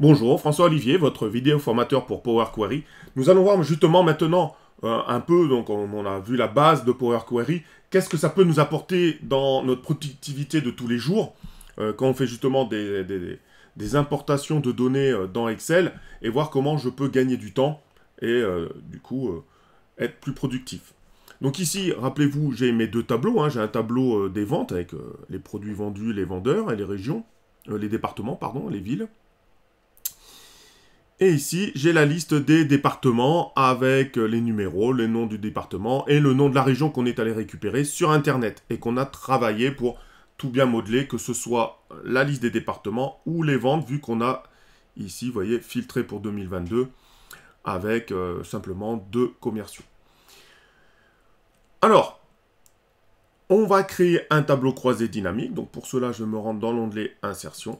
Bonjour, François Olivier, votre vidéo formateur pour Power Query. Nous allons voir justement maintenant euh, un peu, donc on, a vu la base de Power Query, qu'est-ce que ça peut nous apporter dans notre productivité de tous les jours, euh, quand on fait justement des, importations de données euh, dans Excel, et voir comment je peux gagner du temps et du coup être plus productif. Donc ici, rappelez-vous, j'ai mes deux tableaux, hein. j'ai un tableau des ventes avec les produits vendus, les vendeurs et les régions, les départements, pardon, les villes. Et ici, j'ai la liste des départements avec les numéros, les noms du département et le nom de la région qu'on est allé récupérer sur Internet et qu'on a travaillé pour tout bien modeler, que ce soit la liste des départements ou les ventes, vu qu'on a ici, vous voyez, filtré pour 2022 avec euh, simplement deux commerciaux. Alors, on va créer un tableau croisé dynamique. Donc pour cela, je me rends dans l'onglet Insertion,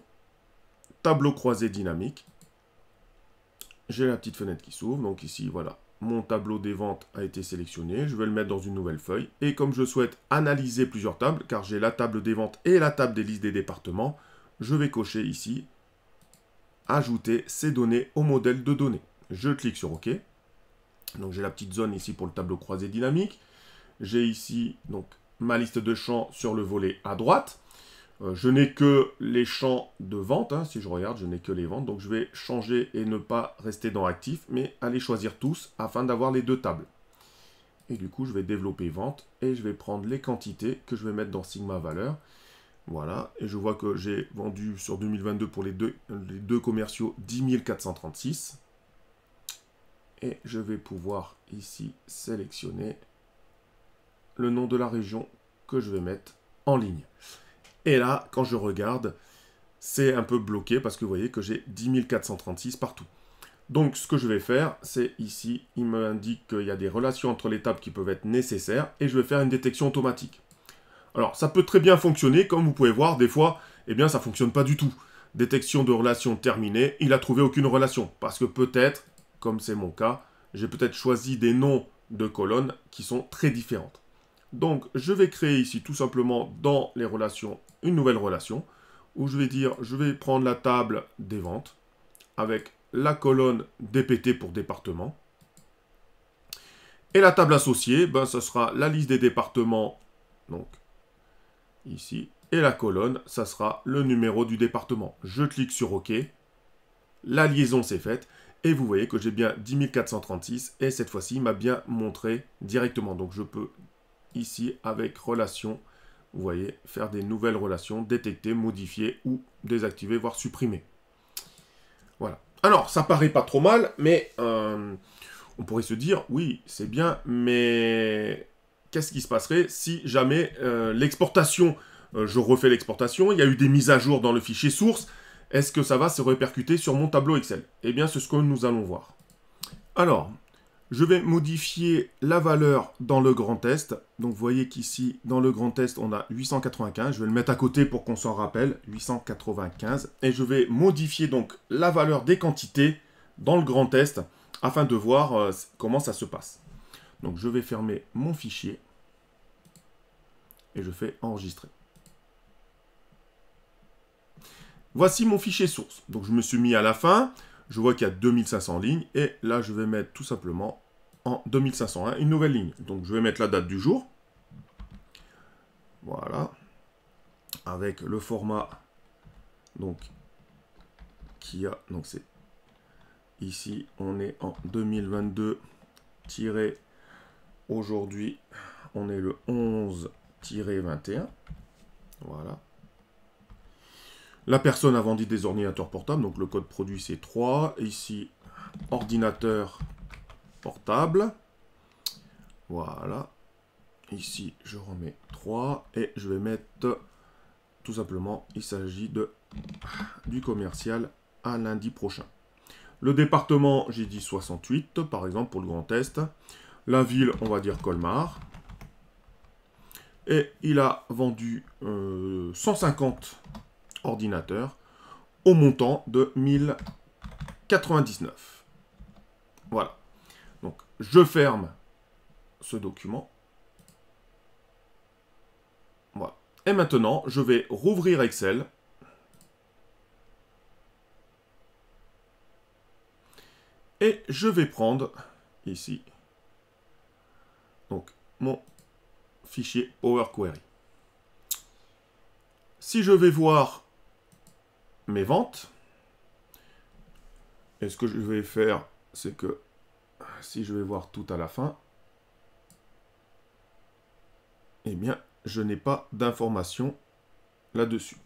Tableau croisé dynamique j'ai la petite fenêtre qui s'ouvre, donc ici, voilà, mon tableau des ventes a été sélectionné, je vais le mettre dans une nouvelle feuille, et comme je souhaite analyser plusieurs tables, car j'ai la table des ventes et la table des listes des départements, je vais cocher ici « Ajouter ces données au modèle de données ». Je clique sur « OK ». Donc j'ai la petite zone ici pour le tableau croisé dynamique. J'ai ici donc ma liste de champs sur le volet à droite. Euh, je n'ai que les champs de vente. Hein, si je regarde, je n'ai que les ventes. Donc, je vais changer et ne pas rester dans actif, mais aller choisir tous afin d'avoir les deux tables. Et du coup, je vais développer vente et je vais prendre les quantités que je vais mettre dans Sigma Valeur. Voilà, et je vois que j'ai vendu sur 2022 pour les deux, les deux commerciaux 10 436. Et je vais pouvoir ici sélectionner le nom de la région que je vais mettre en ligne. Et là, quand je regarde, c'est un peu bloqué parce que vous voyez que j'ai 10 436 partout. Donc ce que je vais faire, c'est ici, il me indique qu'il y a des relations entre les tables qui peuvent être nécessaires et je vais faire une détection automatique. Alors ça peut très bien fonctionner, comme vous pouvez voir, des fois, eh bien ça ne fonctionne pas du tout. Détection de relation terminée, il n'a trouvé aucune relation. Parce que peut-être, comme c'est mon cas, j'ai peut-être choisi des noms de colonnes qui sont très différentes. Donc, je vais créer ici tout simplement dans les relations une nouvelle relation où je vais dire, je vais prendre la table des ventes avec la colonne DPT pour département. Et la table associée, ben, ça sera la liste des départements, donc ici, et la colonne, ça sera le numéro du département. Je clique sur OK, la liaison s'est faite, et vous voyez que j'ai bien 10 436, et cette fois-ci, il m'a bien montré directement. Donc, je peux ici avec relation. Vous voyez, faire des nouvelles relations, détecter, modifier ou désactiver, voire supprimer. Voilà. Alors, ça paraît pas trop mal, mais euh, on pourrait se dire, oui, c'est bien, mais qu'est-ce qui se passerait si jamais euh, l'exportation, euh, je refais l'exportation, il y a eu des mises à jour dans le fichier source, est-ce que ça va se répercuter sur mon tableau Excel Eh bien, c'est ce que nous allons voir. Alors, je vais modifier la valeur dans le grand test. Donc vous voyez qu'ici, dans le grand test, on a 895. Je vais le mettre à côté pour qu'on s'en rappelle. 895. Et je vais modifier donc la valeur des quantités dans le grand test afin de voir euh, comment ça se passe. Donc je vais fermer mon fichier et je fais enregistrer. Voici mon fichier source. Donc je me suis mis à la fin je vois qu'il y a 2500 lignes, et là, je vais mettre tout simplement en 2501 une nouvelle ligne. Donc, je vais mettre la date du jour. Voilà. Avec le format, donc, qui a, donc c'est ici, on est en 2022 aujourd'hui, on est le 11 21. Voilà. La personne a vendu des ordinateurs portables, donc le code produit c'est 3. ici, ordinateur portable. Voilà. Ici, je remets 3 et je vais mettre tout simplement, il s'agit de du commercial à lundi prochain. Le département, j'ai dit 68, par exemple, pour le Grand test. La ville, on va dire Colmar. Et il a vendu 150 euh, ordinateur au montant de 1099. Voilà. Donc, je ferme ce document. Voilà. Et maintenant, je vais rouvrir Excel. Et je vais prendre ici donc mon fichier Power Query. Si je vais voir mes ventes. Et ce que je vais faire, c'est que si je vais voir tout à la fin, eh bien, je n'ai pas d'informations là-dessus.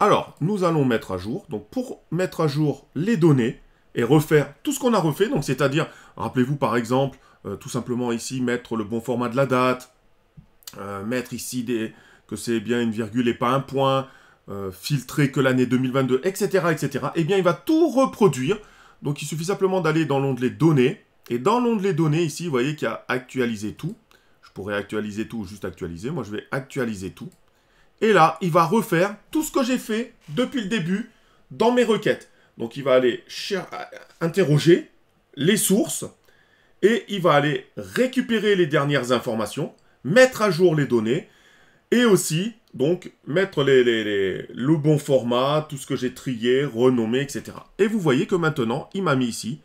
Alors, nous allons mettre à jour. Donc, pour mettre à jour les données et refaire tout ce qu'on a refait, donc c'est-à-dire, rappelez-vous par exemple, euh, tout simplement ici, mettre le bon format de la date, euh, mettre ici des, que c'est bien une virgule et pas un point, euh, filtrer que l'année 2022, etc., etc., eh bien, il va tout reproduire. Donc, il suffit simplement d'aller dans l'onglet Données. Et dans l'onglet Données, ici, vous voyez qu'il a Actualiser tout. Je pourrais actualiser tout ou juste actualiser. Moi, je vais actualiser tout. Et là, il va refaire tout ce que j'ai fait depuis le début dans mes requêtes. Donc, il va aller interroger les sources et il va aller récupérer les dernières informations, mettre à jour les données et aussi, donc, mettre le bon format, tout ce que j'ai trié, renommé, etc. Et vous voyez que maintenant, il m'a mis ici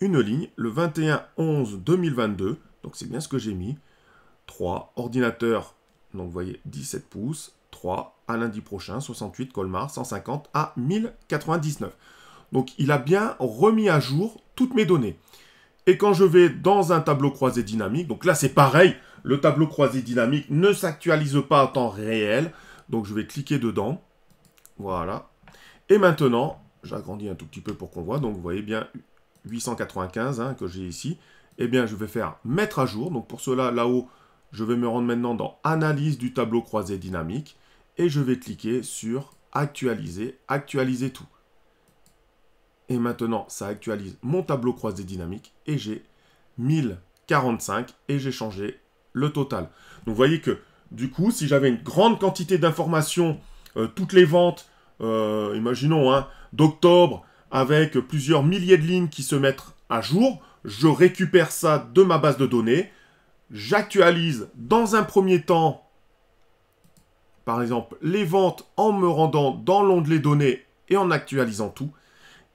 une ligne, le 21-11-2022. Donc, c'est bien ce que j'ai mis. 3, ordinateur, donc vous voyez, 17 pouces. 3, à lundi prochain, 68, Colmar, 150 à 1099. Donc, il a bien remis à jour toutes mes données. Et quand je vais dans un tableau croisé dynamique, donc là, c'est pareil le tableau croisé dynamique ne s'actualise pas en temps réel. Donc je vais cliquer dedans. Voilà. Et maintenant, j'agrandis un tout petit peu pour qu'on voit. Donc vous voyez bien 895 hein, que j'ai ici. Eh bien, je vais faire mettre à jour. Donc pour cela, là-haut, je vais me rendre maintenant dans Analyse du tableau croisé dynamique. Et je vais cliquer sur Actualiser, Actualiser tout. Et maintenant, ça actualise mon tableau croisé dynamique. Et j'ai 1045 et j'ai changé le total. Donc vous voyez que du coup, si j'avais une grande quantité d'informations, euh, toutes les ventes, euh, imaginons, hein, d'octobre, avec plusieurs milliers de lignes qui se mettent à jour, je récupère ça de ma base de données, j'actualise dans un premier temps, par exemple, les ventes en me rendant dans l'onglet données et en actualisant tout.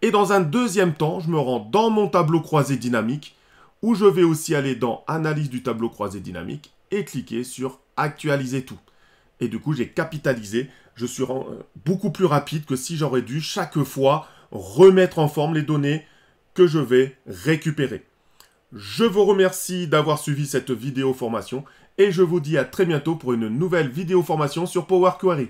Et dans un deuxième temps, je me rends dans mon tableau croisé dynamique où je vais aussi aller dans Analyse du tableau croisé dynamique et cliquer sur Actualiser tout. Et du coup, j'ai capitalisé. Je suis euh, beaucoup plus rapide que si j'aurais dû chaque fois remettre en forme les données que je vais récupérer. Je vous remercie d'avoir suivi cette vidéo formation et je vous dis à très bientôt pour une nouvelle vidéo formation sur Power Query.